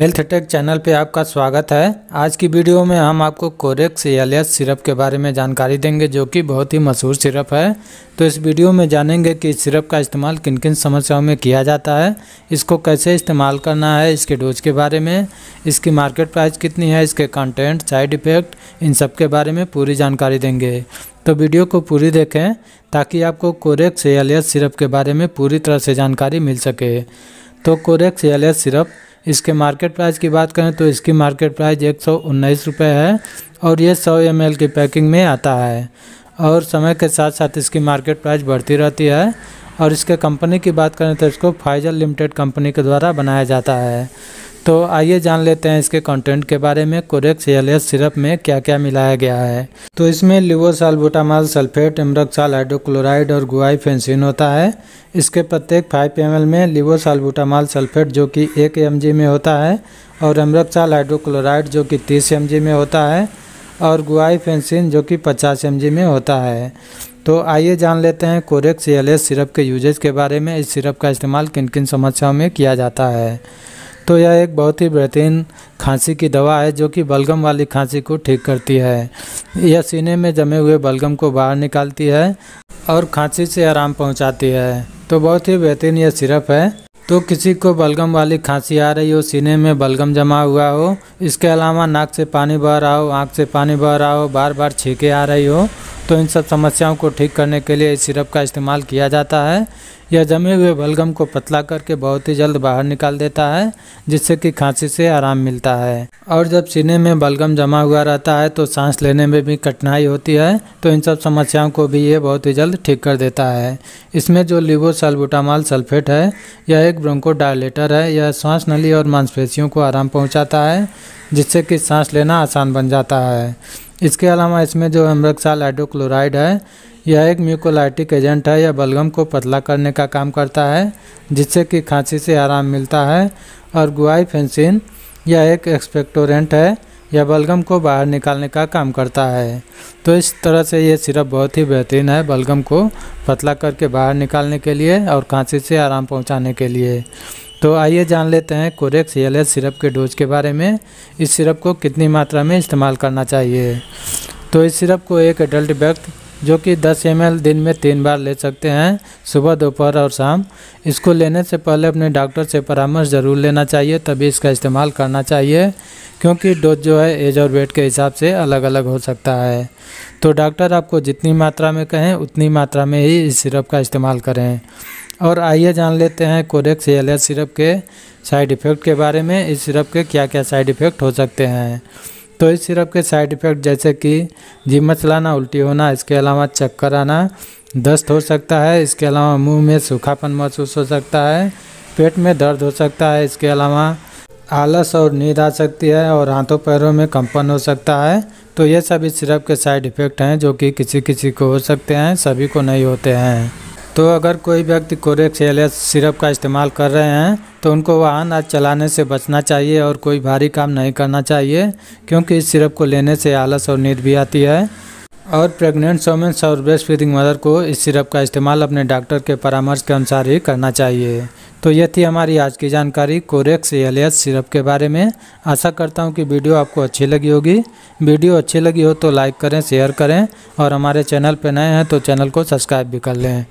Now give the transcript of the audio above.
health take channel पे आपका स्वागत है आज की वीडियो में हम आपको कोरेक्स एलियस सिरप के बारे में जानकारी देंगे जो कि बहुत ही मशहूर सिरप है तो इस वीडियो में जानेंगे कि इस सिरप का इस्तेमाल किन किन समस्याओं में किया जाता है इसको कैसे इस्तेमाल करना है इसके डोज के बारे में इसकी मार्केट प्राइस कितनी है इसके कंटेंट साइड इफ़ेक्ट इन सब के बारे में पूरी जानकारी देंगे तो वीडियो को पूरी देखें ताकि आपको कोरेक्स एलियस सिरप के बारे में पूरी तरह से जानकारी मिल सके तो कोरेक्स एलियस सिरप इसके मार्केट प्राइस की बात करें तो इसकी मार्केट प्राइस एक सौ उन्नीस रुपये है और ये सौ एम की पैकिंग में आता है और समय के साथ साथ इसकी मार्केट प्राइस बढ़ती रहती है और इसके कंपनी की बात करें तो इसको फाइजर लिमिटेड कंपनी के द्वारा बनाया जाता है तो आइए जान लेते हैं इसके कंटेंट के बारे में कोरेक्स एल सिरप में क्या क्या मिलाया गया है तो इसमें बुटामाल सल्फेट इमरक्साल हाइड्रोक्लोराइड और गुआई फेंसिन होता है इसके प्रत्येक फाइव एम में बुटामाल सल्फेट जो कि एक एम में होता है और इमरक्साल हाइड्रोक्लोराइड जो कि तीस एम में होता है और गुआई फेंसिन जो कि पचास एम में होता है तो आइए जान लेते हैं कोरेक्स एल सिरप के यूजेज के बारे में इस सिरप का इस्तेमाल किन किन समस्याओं में किया जाता है तो यह एक बहुत ही बेहतरीन खांसी की दवा है जो कि बलगम वाली खांसी को ठीक करती है यह सीने में जमे हुए बलगम को बाहर निकालती है और खांसी से आराम पहुंचाती है तो बहुत ही बेहतरीन यह सिरप है तो किसी को बलगम वाली खांसी आ रही हो सीने में बलगम जमा हुआ हो इसके अलावा नाक से पानी बह रहा हो आँख से पानी बह रहा हो बार बार छीके आ रही हो तो इन सब समस्याओं को ठीक करने के लिए इस सिरप का इस्तेमाल किया जाता है यह जमे हुए बलगम को पतला करके बहुत ही जल्द बाहर निकाल देता है जिससे कि खांसी से आराम मिलता है और जब सीने में बलगम जमा हुआ रहता है तो सांस लेने में भी कठिनाई होती है तो इन सब समस्याओं को भी ये बहुत ही जल्द ठीक कर देता है इसमें जो लिवोसल्बुटामॉल सल्फेट है यह एक ब्रोंको डायलेटर है यह सांस नली और मांसपेशियों को आराम पहुँचाता है जिससे कि सांस लेना आसान बन जाता है इसके अलावा इसमें जो अम्रकसाल हाइड्रोक्लोराइड है यह एक म्यूकोलाइटिक एजेंट है यह बलगम को पतला करने का काम करता है जिससे कि खांसी से आराम मिलता है और फेंसिन यह एक एक्सपेक्टोरेंट है यह बलगम को बाहर निकालने का काम करता है तो इस तरह से ये सिरप बहुत ही बेहतरीन है बलगम को पतला करके बाहर निकालने के लिए और खांसी से आराम पहुंचाने के लिए तो आइए जान लेते हैं कोरेक्स एल सिरप के डोज के बारे में इस सिरप को कितनी मात्रा में इस्तेमाल करना चाहिए तो इस सिरप को एक एडल्ट व्यक्ति जो कि 10 एम दिन में तीन बार ले सकते हैं सुबह दोपहर और शाम इसको लेने से पहले अपने डॉक्टर से परामर्श ज़रूर लेना चाहिए तभी इसका इस्तेमाल करना चाहिए क्योंकि डोज जो है एज और वेट के हिसाब से अलग अलग हो सकता है तो डॉक्टर आपको जितनी मात्रा में कहें उतनी मात्रा में ही इस सिरप का इस्तेमाल करें और आइए जान लेते हैं कोरेक्स एल सिरप के साइड इफ़ेक्ट के बारे में इस सिरप के क्या क्या साइड इफ़ेक्ट हो सकते हैं तो इस सिरप के साइड इफ़ेक्ट जैसे कि जिम चलाना उल्टी होना इसके अलावा चक्कर आना दस्त हो सकता है इसके अलावा मुंह में सूखापन महसूस हो सकता है पेट में दर्द हो सकता है इसके अलावा आलस और नींद आ सकती है और हाथों पैरों में कंपन हो सकता है तो ये सब इस सिरप के साइड इफ़ेक्ट हैं जो कि किसी किसी को हो सकते हैं सभी को नहीं होते हैं तो अगर कोई व्यक्ति कोरेक्स एल एस सिरप का इस्तेमाल कर रहे हैं तो उनको वाहन आज चलाने से बचना चाहिए और कोई भारी काम नहीं करना चाहिए क्योंकि इस सिरप को लेने से आलस और नींद भी आती है और प्रेग्नेंट वोमेंस और ब्रेस्ट फीडिंग मदर को इस सिरप का इस्तेमाल अपने डॉक्टर के परामर्श के अनुसार ही करना चाहिए तो यह थी हमारी आज की जानकारी कोरेक्स एलियस सिरप के बारे में आशा करता हूँ कि वीडियो आपको अच्छी लगी होगी वीडियो अच्छी लगी हो तो लाइक करें शेयर करें और हमारे चैनल पर नए हैं तो चैनल को सब्सक्राइब भी कर लें